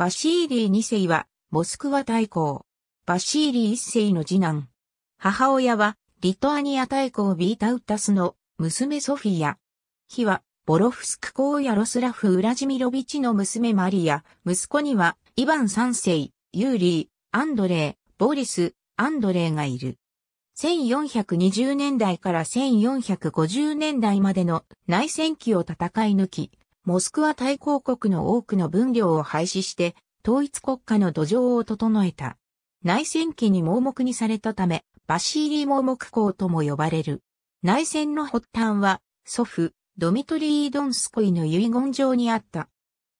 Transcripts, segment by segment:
バシーリー2世は、モスクワ大公。バシーリー1世の次男。母親は、リトアニア大公ビータウタスの娘ソフィア。妃は、ボロフスク公やロスラフ・ウラジミロビチの娘マリア。息子には、イヴァン3世、ユーリー、アンドレー、ボリス、アンドレーがいる。1420年代から1450年代までの内戦期を戦い抜き、モスクワ大公国の多くの分量を廃止して、統一国家の土壌を整えた。内戦期に盲目にされたため、バシーリー盲目校とも呼ばれる。内戦の発端は、祖父、ドミトリー・ドンスコイの遺言状にあった。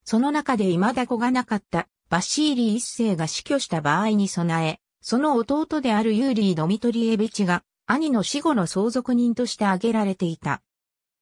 その中で未だ子がなかったバシーリー一世が死去した場合に備え、その弟であるユーリー・ドミトリエビチが兄の死後の相続人として挙げられていた。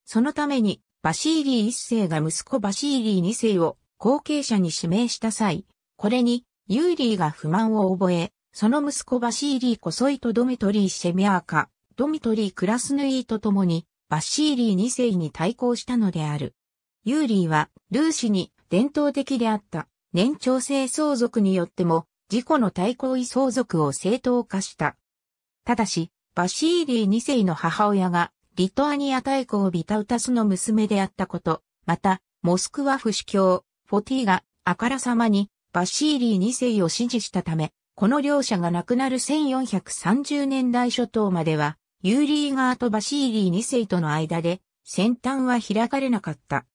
そのためにバシーリー一世が息子バシーリー二世を後継者に指名した際、これにユーリーが不満を覚え、その息子バシーリーこそいとドミトリー・シェミアーカ、ドミトリー・クラスヌイーと共にバシーリー二世に対抗したのである。ユーリーはルーシに伝統的であった年長制相続によっても自己の対抗位相続を正当化した。ただし、バシーリー二世の母親がリトアニア大公ビタウタスの娘であったこと、また、モスクワ府主教、フォティが、あからさまに、バシーリー2世を支持したため、この両者が亡くなる1430年代初頭までは、ユーリー側とバシーリー2世との間で、先端は開かれなかった。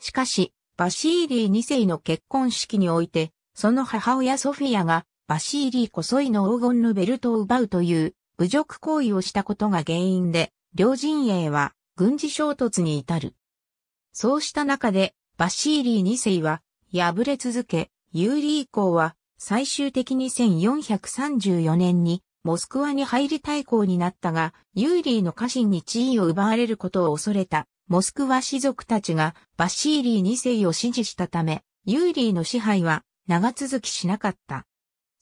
しかし、バシーリー2世の結婚式において、その母親ソフィアが、バシーリーこそいの黄金のベルトを奪うという、侮辱行為をしたことが原因で、両陣営は軍事衝突に至る。そうした中で、バシーリー2世は敗れ続け、ユーリ以降は最終的に1434年にモスクワに入り対抗になったが、ユーリーの家臣に地位を奪われることを恐れた、モスクワ士族たちがバシーリー2世を支持したため、ユーリーの支配は長続きしなかった。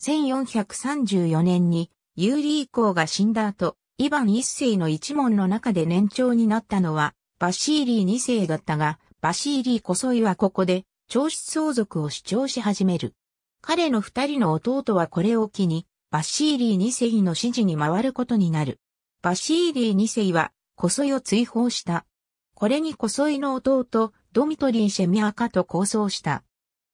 1434年にユーリー公が死んだ後、イヴァン一世の一門の中で年長になったのは、バシーリー二世だったが、バシーリーこそいはここで、長子相続を主張し始める。彼の二人の弟はこれを機に、バシーリー二世の指示に回ることになる。バシーリー二世は、コソイを追放した。これにコソイの弟、ドミトリー・シェミアカと抗争した。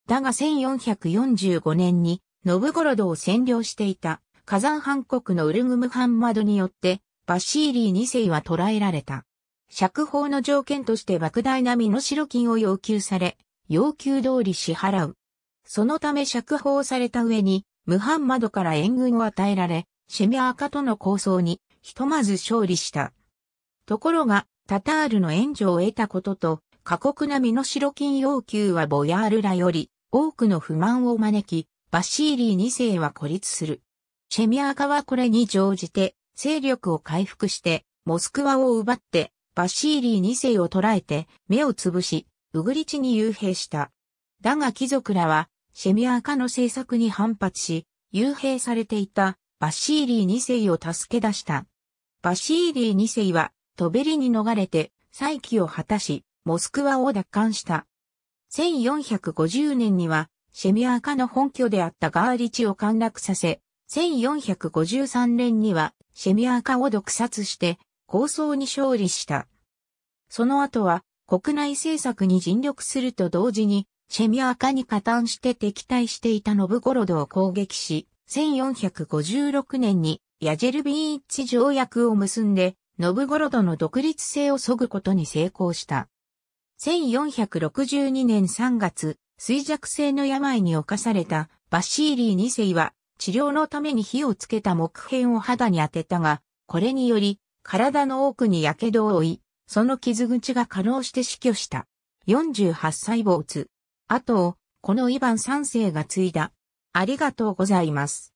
だが1445年に、ノブゴロドを占領していた。火山藩国のウルグムハンマドによって、バシーリー2世は捕らえられた。釈放の条件として莫大な身代金を要求され、要求通り支払う。そのため釈放された上に、ムハンマドから援軍を与えられ、シェミアーカとの抗争に、ひとまず勝利した。ところが、タタールの援助を得たことと、過酷な身代金要求はボヤールらより、多くの不満を招き、バシーリー2世は孤立する。シェミアーカはこれに乗じて、勢力を回復して、モスクワを奪って、バシーリー2世を捕らえて、目をつぶし、ウグリチに幽閉した。だが貴族らは、シェミアーカの政策に反発し、幽閉されていたバシーリー2世を助け出した。バシーリー2世は、トベリに逃れて、再起を果たし、モスクワを奪還した。1450年には、シェミアーカの本拠であったガーリチを陥落させ、1453年にはシェミアーカを毒殺して構想に勝利した。その後は国内政策に尽力すると同時にシェミアーカに加担して敵対していたノブゴロドを攻撃し、1456年にヤジェルビーチ条約を結んで、ノブゴロドの独立性を削ぐことに成功した。1462年3月、衰弱性の病に侵されたバシーリー2世は治療のために火をつけた木片を肌に当てたが、これにより、体の奥に火傷を負い、その傷口が過労して死去した。48歳つ、後を、このイヴァン3世が継いだ。ありがとうございます。